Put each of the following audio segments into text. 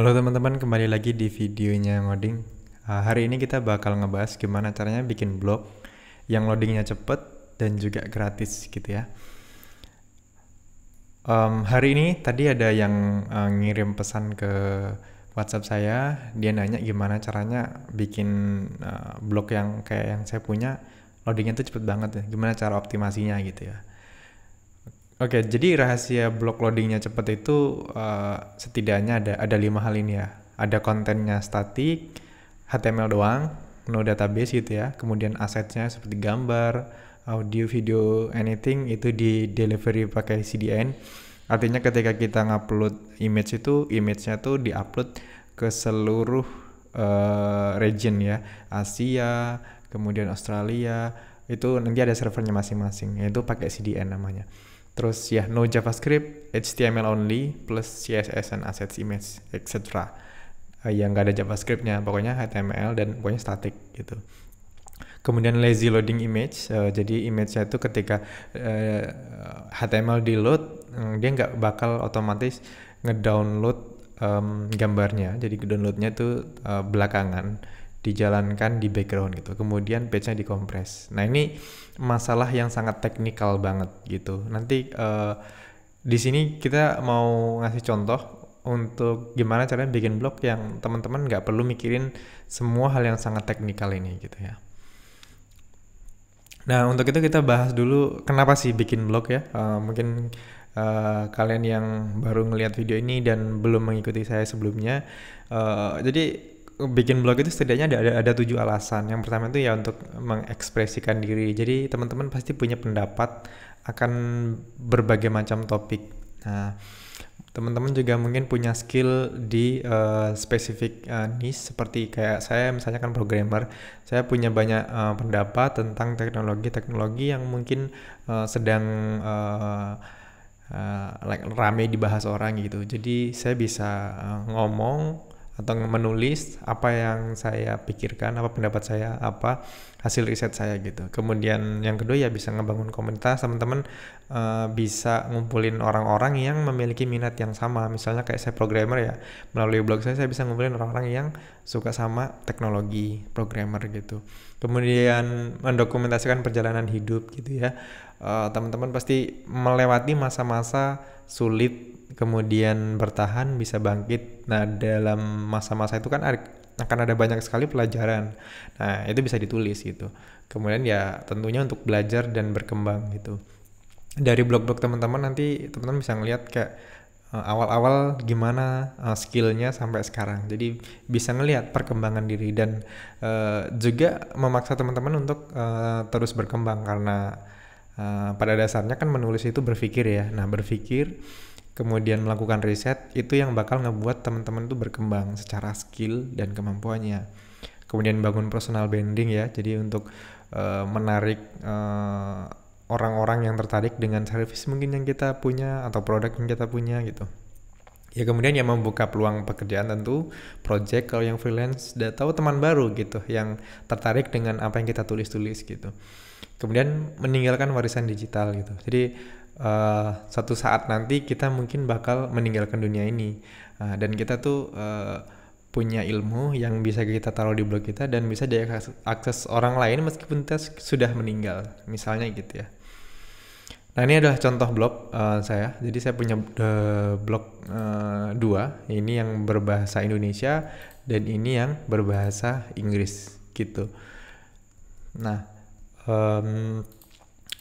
Halo teman-teman, kembali lagi di videonya ngoding. Uh, hari ini kita bakal ngebahas gimana caranya bikin blog yang loadingnya cepet dan juga gratis gitu ya. Um, hari ini tadi ada yang uh, ngirim pesan ke WhatsApp saya, dia nanya gimana caranya bikin uh, blog yang kayak yang saya punya loadingnya tuh cepet banget ya, gimana cara optimasinya gitu ya. Oke, jadi rahasia block loadingnya cepat itu uh, setidaknya ada ada lima hal ini ya. Ada kontennya statik, HTML doang, no database gitu ya. Kemudian asetnya seperti gambar, audio, video, anything itu di delivery pakai CDN. Artinya ketika kita ngupload image itu, image-nya tuh diupload ke seluruh uh, region ya, Asia, kemudian Australia. Itu nanti ada servernya masing-masing, yaitu pakai CDN namanya. Terus ya no JavaScript, HTML only, plus CSS and assets image, etc. Uh, eh, yang nggak ada JavaScriptnya, pokoknya HTML dan pokoknya static gitu. Kemudian lazy loading image, uh, jadi image-nya itu ketika uh, eh, HTML di load, um, mm, dia nggak bakal otomatis ngedownload um, gambarnya, jadi downloadnya itu uh, belakangan dijalankan di background gitu. Kemudian page-nya dikompres. Nah, ini masalah yang sangat teknikal banget gitu. Nanti uh, di sini kita mau ngasih contoh untuk gimana caranya bikin blog yang teman-teman nggak perlu mikirin semua hal yang sangat teknikal ini gitu ya. Nah, untuk itu kita bahas dulu kenapa sih bikin blog ya. Uh, mungkin Uh, kalian yang baru ngelihat video ini dan belum mengikuti saya sebelumnya, uh, jadi bikin blog itu setidaknya ada ada, ada tujuh alasan. Yang pertama itu ya untuk mengekspresikan diri. Jadi teman-teman pasti punya pendapat akan berbagai macam topik. Nah, teman-teman juga mungkin punya skill di uh, spesifik uh, niche seperti kayak saya misalnya kan programmer. Saya punya banyak uh, pendapat tentang teknologi-teknologi yang mungkin uh, sedang uh, uh, like rame dibahas orang gitu. Jadi saya bisa uh, ngomong atau menulis apa yang saya pikirkan, apa pendapat saya, apa hasil riset saya gitu. Kemudian yang kedua ya bisa ngebangun komunitas teman-teman uh, bisa ngumpulin orang-orang yang memiliki minat yang sama. Misalnya kayak saya programmer ya, melalui blog saya saya bisa ngumpulin orang-orang yang suka sama teknologi programmer gitu. Kemudian mendokumentasikan perjalanan hidup gitu ya teman eh, teman-teman pasti melewati masa-masa sulit kemudian bertahan bisa bangkit. Nah, dalam masa-masa itu kan akan ada banyak sekali pelajaran. Nah, itu bisa ditulis gitu. Kemudian ya tentunya untuk belajar dan berkembang gitu. Dari blog-blog teman-teman nanti teman-teman bisa ngelihat kayak awal eh, awal-awal gimana uh, skillnya sampai sekarang. Jadi bisa ngelihat perkembangan diri dan uh, juga memaksa teman-teman untuk uh, terus berkembang karena Eh, pada dasarnya kan menulis itu berpikir ya. Nah, berpikir kemudian melakukan riset itu yang bakal ngebuat teman-teman tuh berkembang secara skill dan kemampuannya. Kemudian bangun personal branding ya. Jadi untuk uh, menarik uh, orang-orang yang tertarik dengan service mungkin yang kita punya atau produk yang kita punya gitu. Ya kemudian yang membuka peluang pekerjaan tentu, project kalau yang freelance, tahu teman baru gitu yang tertarik dengan apa yang kita tulis-tulis gitu kemudian meninggalkan warisan digital gitu. Jadi uh, eh, suatu saat nanti kita mungkin bakal meninggalkan dunia ini uh, dan kita tuh uh, punya ilmu yang bisa kita taruh di blog kita dan bisa diakses orang lain meskipun kita sudah meninggal misalnya gitu ya. Nah ini adalah contoh blog uh, saya. Jadi saya punya uh, blog uh, dua. Ini yang berbahasa Indonesia dan ini yang berbahasa Inggris gitu. Nah um,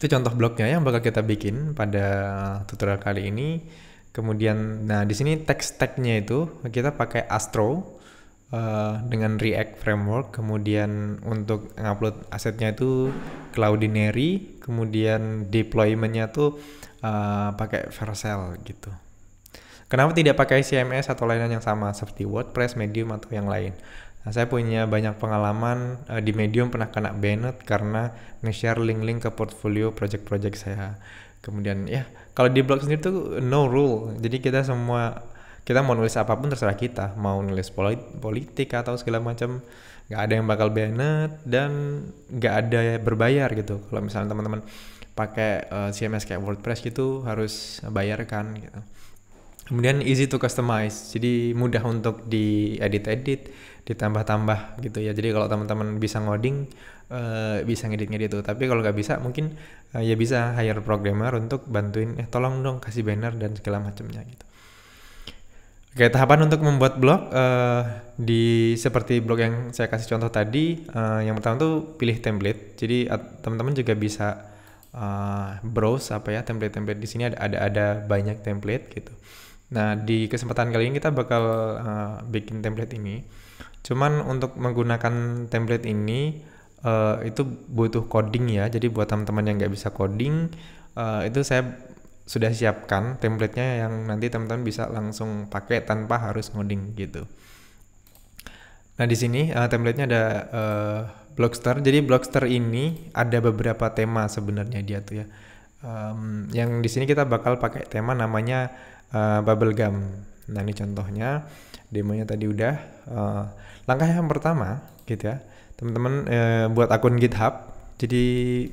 itu contoh blognya yang bakal kita bikin pada tutorial kali ini kemudian nah di sini text tagnya itu kita pakai Astro uh, dengan React framework kemudian untuk ngupload asetnya itu Cloudinary kemudian deploymentnya tuh uh, pakai Vercel gitu Kenapa tidak pakai CMS atau layanan yang sama seperti WordPress, Medium, atau yang lain? Nah, saya punya banyak pengalaman uh, di Medium pernah kena banned karena nge-share link-link ke portfolio project-project saya. Kemudian ya, kalau di blog sendiri tuh no rule. Jadi kita semua kita mau nulis apapun terserah kita, mau nulis politik atau segala macam, nggak ada yang bakal banned dan nggak ada berbayar gitu. Kalau misalnya teman-teman pakai uh, eh, CMS kayak WordPress gitu harus bayarkan gitu kemudian easy to customize jadi mudah untuk di edit edit ditambah-tambah gitu ya jadi kalau teman-teman bisa ngoding uh, bisa ngedit ngedit itu. tapi kalau nggak bisa mungkin uh, ya bisa hire programmer untuk bantuin eh tolong dong kasih banner dan segala macamnya gitu Oke, tahapan untuk membuat blog uh, di seperti blog yang saya kasih contoh tadi, uh, yang pertama tuh pilih template. Jadi teman-teman juga bisa uh, browse apa ya template-template di sini ada ada ada banyak template gitu. Nah, di kesempatan kali ini kita bakal uh, bikin template ini. Cuman untuk menggunakan template ini uh, itu butuh coding ya. Jadi buat teman-teman yang nggak bisa coding, uh, itu saya sudah siapkan templatenya yang nanti teman-teman bisa langsung pakai tanpa harus ngoding gitu. Nah, di sini uh, templatenya ada uh, Blockster. Jadi Blockster ini ada beberapa tema sebenarnya dia tuh ya. Um, yang di sini kita bakal pakai tema namanya Eh, bubble gum. Nah ini contohnya demonya tadi udah. Uh, langkah yang pertama gitu ya, teman-teman uh, buat akun GitHub. Jadi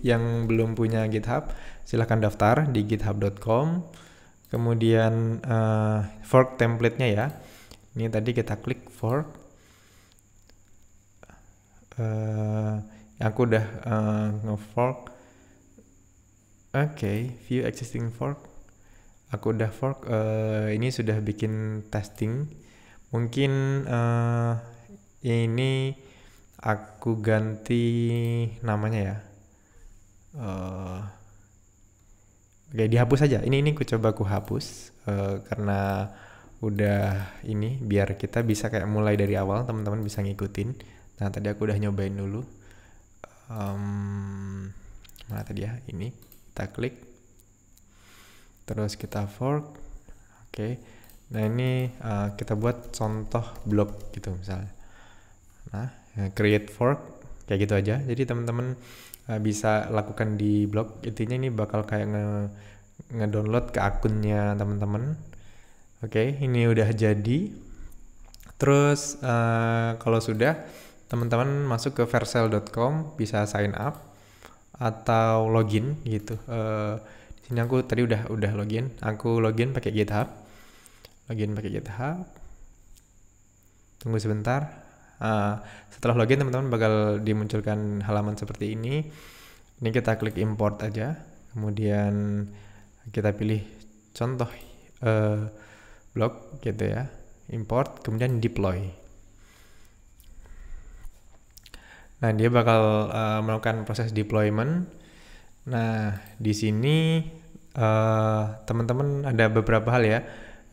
yang belum punya GitHub silahkan daftar di github.com. Kemudian uh, fork template-nya ya. Ini tadi kita klik fork. Uh, aku udah uh, nge-fork. Oke, okay, view existing fork aku udah fork uh, ini sudah bikin testing mungkin uh, ini aku ganti namanya ya uh, oke dihapus saja ini ini aku coba aku hapus uh, karena udah ini biar kita bisa kayak mulai dari awal teman-teman bisa ngikutin nah tadi aku udah nyobain dulu um, mana tadi ya ini kita klik terus kita fork oke okay. nah ini uh, kita buat contoh blok gitu misalnya nah eh, create fork kayak gitu aja jadi teman-teman uh, bisa lakukan di blog intinya ini bakal kayak nge ngedownload ke akunnya teman-teman oke okay, ini udah jadi terus uh, kalau sudah teman-teman masuk ke versel.com bisa sign up atau login gitu uh, sini aku tadi udah udah login aku login pakai GitHub login pakai GitHub tunggu sebentar uh, setelah login teman-teman bakal dimunculkan halaman seperti ini ini kita klik import aja kemudian kita pilih contoh uh, blog gitu ya import kemudian deploy nah dia bakal uh, melakukan proses deployment Nah, di sini uh, teman-teman ada beberapa hal ya.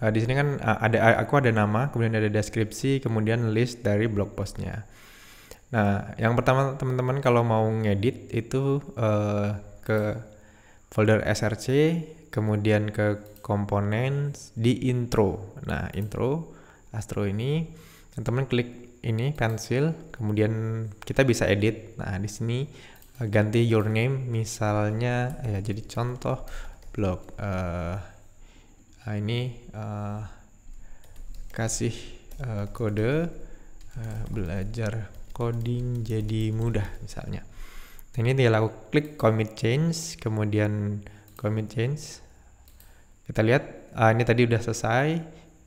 Uh, di sini kan uh, ada aku ada nama, kemudian ada deskripsi, kemudian list dari blog postnya. Nah, yang pertama teman-teman kalau mau ngedit itu uh, ke folder src, kemudian ke komponen di intro. Nah, intro Astro ini teman-teman klik ini pensil, kemudian kita bisa edit. Nah, di sini ganti your name misalnya ya jadi contoh blog uh, ini uh, kasih uh, kode uh, belajar coding jadi mudah misalnya ini dia laku klik commit change kemudian commit change kita lihat uh, ini tadi udah selesai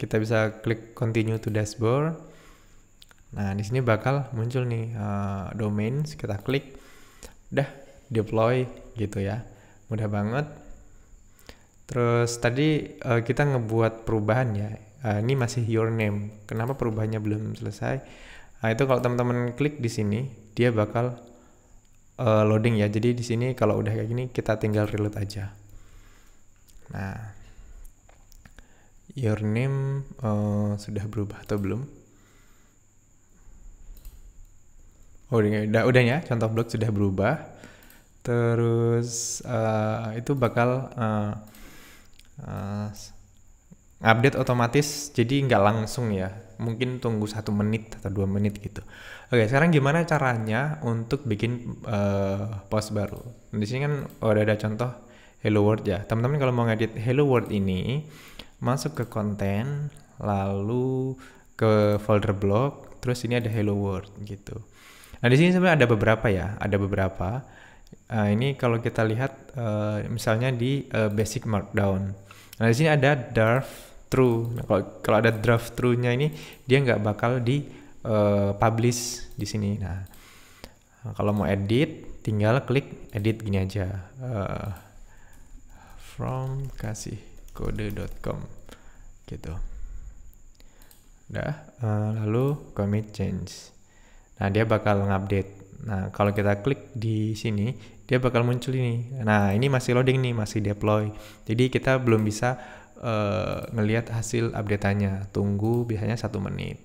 kita bisa klik continue to dashboard nah di sini bakal muncul nih uh, domain kita klik udah deploy gitu ya mudah banget terus tadi uh, kita ngebuat perubahan ya uh, ini masih your name kenapa perubahannya belum selesai nah itu kalau teman-teman klik di sini dia bakal uh, loading ya jadi di sini kalau udah kayak gini kita tinggal reload aja nah your name uh, sudah berubah atau belum Oh, udah udah ya contoh blog sudah berubah terus uh, itu bakal uh, uh, update otomatis jadi nggak langsung ya mungkin tunggu satu menit atau dua menit gitu oke sekarang gimana caranya untuk bikin uh, post baru di sini kan udah ada contoh hello world ya teman-teman kalau mau ngedit hello world ini masuk ke konten lalu ke folder blog terus ini ada hello world gitu Nah di sini sebenarnya ada beberapa ya, ada beberapa. Uh, ini kalau kita lihat uh, misalnya di uh, basic markdown. Nah di sini ada draft true. Nah, kalau kalau ada draft true-nya ini dia nggak bakal di uh, publish di sini. Nah kalau mau edit tinggal klik edit gini aja. Uh, from kasih kode.com gitu. Dah, uh, lalu commit change. Nah, dia bakal ngupdate. Nah, kalau kita klik di sini, dia bakal muncul ini. Nah, ini masih loading nih, masih deploy. Jadi kita belum bisa uh, ngelihat hasil updateannya. Tunggu biasanya satu menit.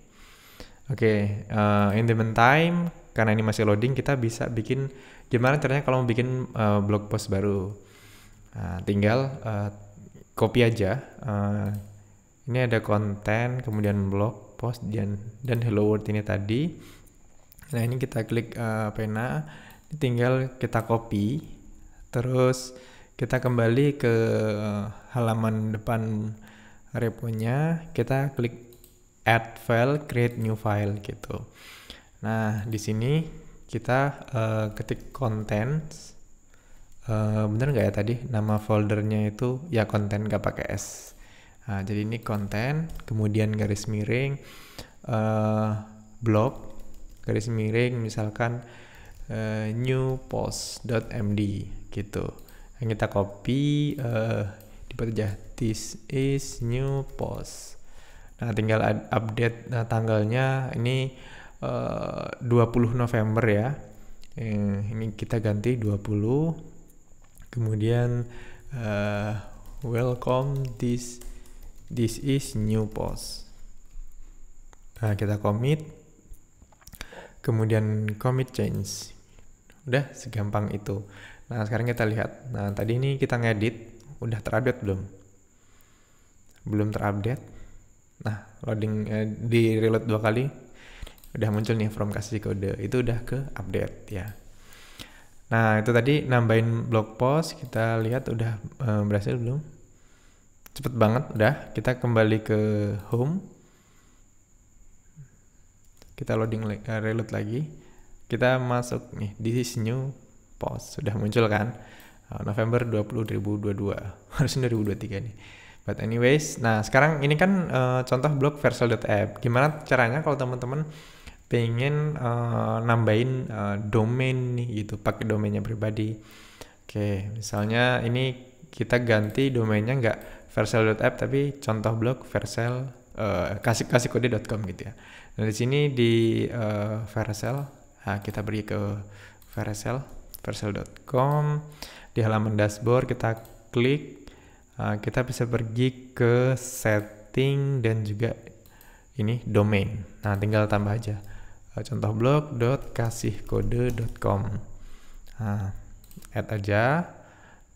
Oke, okay, uh, eh, in the meantime, karena ini masih loading, kita bisa bikin gimana caranya kalau mau bikin uh, blog post baru. Nah, tinggal uh, copy aja. Uh, ini ada konten, kemudian blog post dan dan hello world ini tadi Nah ini kita klik uh, pena, tinggal kita copy, terus kita kembali ke eh, halaman depan reponya, kita klik add file, create new file gitu. Nah di sini kita uh, ketik contents, uh, bener nggak ya tadi nama foldernya itu ya konten nggak pakai s. Nah, jadi ini konten, kemudian garis miring, uh, blog, garis miring misalkan uh, eh, new post.md gitu yang kita copy uh, eh, diperjah this is new post nah tinggal update nah, tanggalnya ini eh, uh, 20 November ya ini kita ganti 20 kemudian uh, welcome this this is new post nah kita commit kemudian commit change. Udah segampang itu. Nah, sekarang kita lihat. Nah, tadi ini kita ngedit, udah terupdate belum? Belum terupdate. Nah, loading eh, di reload dua kali udah muncul nih from kasih kode. Itu udah ke update ya. Nah, itu tadi nambahin blog post, kita lihat udah eh, berhasil belum? Cepet banget udah. Kita kembali ke home kita loading uh, reload lagi kita masuk nih this is new post sudah muncul kan uh, November 20 2022 harusnya 2023 nih but anyways nah sekarang ini kan uh, contoh blog versal.app gimana caranya kalau teman-teman pengen uh, nambahin uh, domain nih gitu pakai domainnya pribadi oke okay, misalnya ini kita ganti domainnya nggak versel.app tapi contoh blog versal uh, kasih kasih kode.com gitu ya Nah, di sini di uh, eh, Vercel, nah, kita pergi ke Vercel, vercel.com. Di halaman dashboard kita klik, uh, kita bisa pergi ke setting dan juga ini domain. Nah, tinggal tambah aja. Uh, contoh blog.kasihkode.com. Nah, add aja.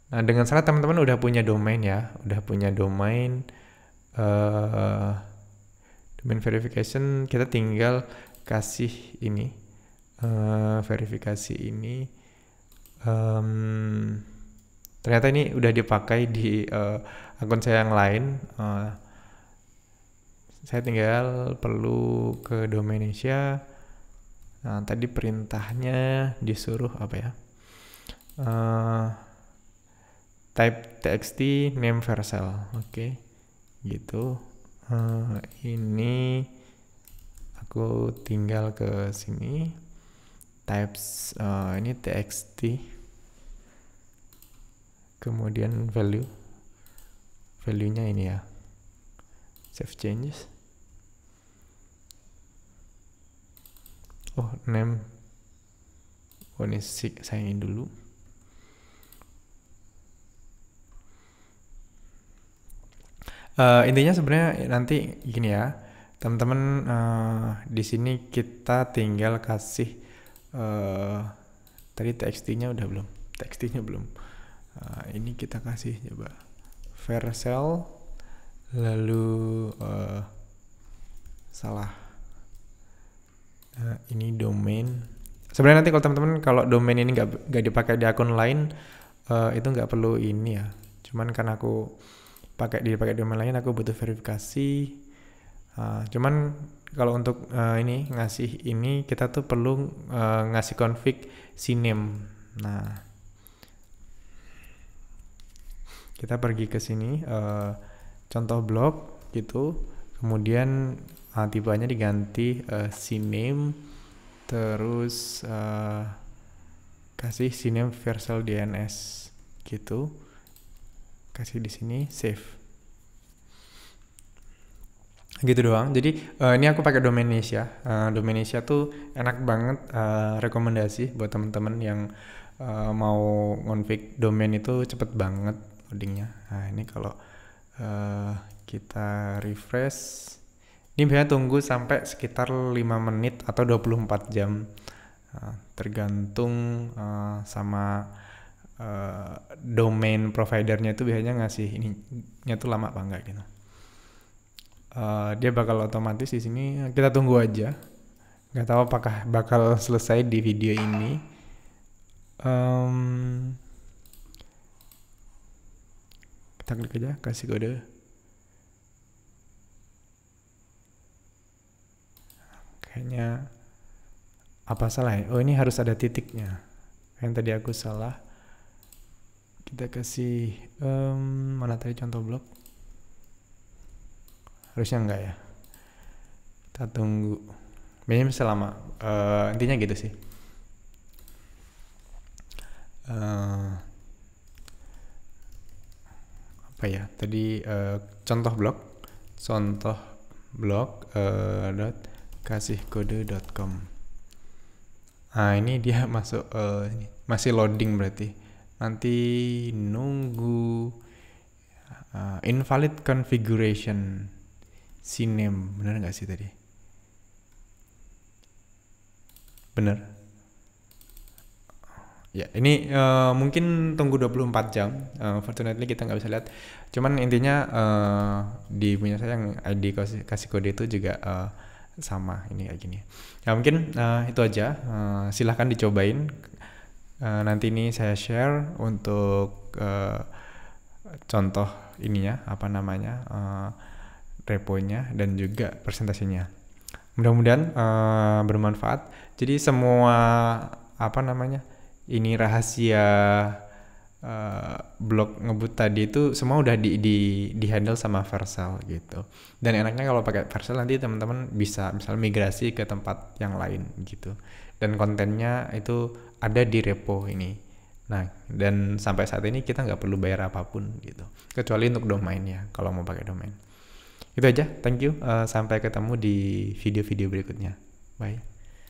Nah, dengan syarat teman-teman udah punya domain ya, udah punya domain uh, domain verification kita tinggal kasih ini uh, verifikasi ini um, ternyata ini udah dipakai di uh, akun saya yang lain uh, saya tinggal perlu ke domainnya nah tadi perintahnya disuruh apa ya uh, type txt name versel oke okay. gitu Eh, ini aku tinggal ke sini types uh, eh, ini txt kemudian value value nya ini ya save changes oh name oh ini sign dulu uh, intinya sebenarnya nanti gini ya teman-teman uh, di sini kita tinggal kasih uh, tadi txt udah belum txt belum uh, ini kita kasih coba versel lalu uh, salah uh, ini domain sebenarnya nanti kalau teman-teman kalau domain ini nggak nggak dipakai di akun lain uh, itu nggak perlu ini ya cuman karena aku pakai di dipakai domain lain aku butuh verifikasi uh, cuman kalau untuk uh, ini ngasih ini kita tuh perlu uh, ngasih config cname nah kita pergi ke sini uh, contoh blog gitu kemudian uh, tipenya diganti uh, cname terus uh, kasih cname versal DNS gitu kasih di sini save gitu doang. Jadi uh, ini aku pakai domainnya Uh, eh, domainnya tuh enak banget uh, rekomendasi buat temen-temen yang uh, mau config domain itu cepet banget loadingnya. Nah ini kalau uh, kita refresh, ini biasanya tunggu sampai sekitar 5 menit atau 24 jam uh, tergantung uh, sama Eh, domain providernya itu biasanya ngasih ininya tuh lama apa enggak gitu. Uh, dia bakal otomatis di sini kita tunggu aja. Gak tahu apakah bakal selesai di video ini. Um, kita klik aja kasih kode. Kayaknya apa salah ya? Oh ini harus ada titiknya. Yang tadi aku salah kita kasih um, mana tadi contoh blok harusnya enggak ya kita tunggu biasanya bisa lama uh, intinya gitu sih uh, apa ya tadi uh, contoh blok contoh blok uh, kasih kode.com nah ini dia masuk uh, masih loading berarti nanti nunggu uh, invalid configuration cname bener gak sih tadi bener ya ini uh, mungkin tunggu 24 jam uh, fortunately kita nggak bisa lihat cuman intinya uh, di punya saya yang ID kasih, kasih kode itu juga uh, sama ini kayak gini ya mungkin uh, itu aja uh, silahkan dicobain Eh, nanti ini saya share untuk uh, contoh ininya apa namanya uh, reponya dan juga presentasinya. Mudah-mudahan uh, bermanfaat. Jadi semua apa namanya ini rahasia uh, blog ngebut tadi itu semua udah di di di handle sama Versal gitu. Dan enaknya kalau pakai Versal nanti teman-teman bisa misalnya migrasi ke tempat yang lain gitu dan kontennya itu ada di repo ini. Nah, dan sampai saat ini kita nggak perlu bayar apapun gitu. Kecuali untuk domain ya, kalau mau pakai domain. Itu aja, thank you. Uh, sampai ketemu di video-video berikutnya. Bye.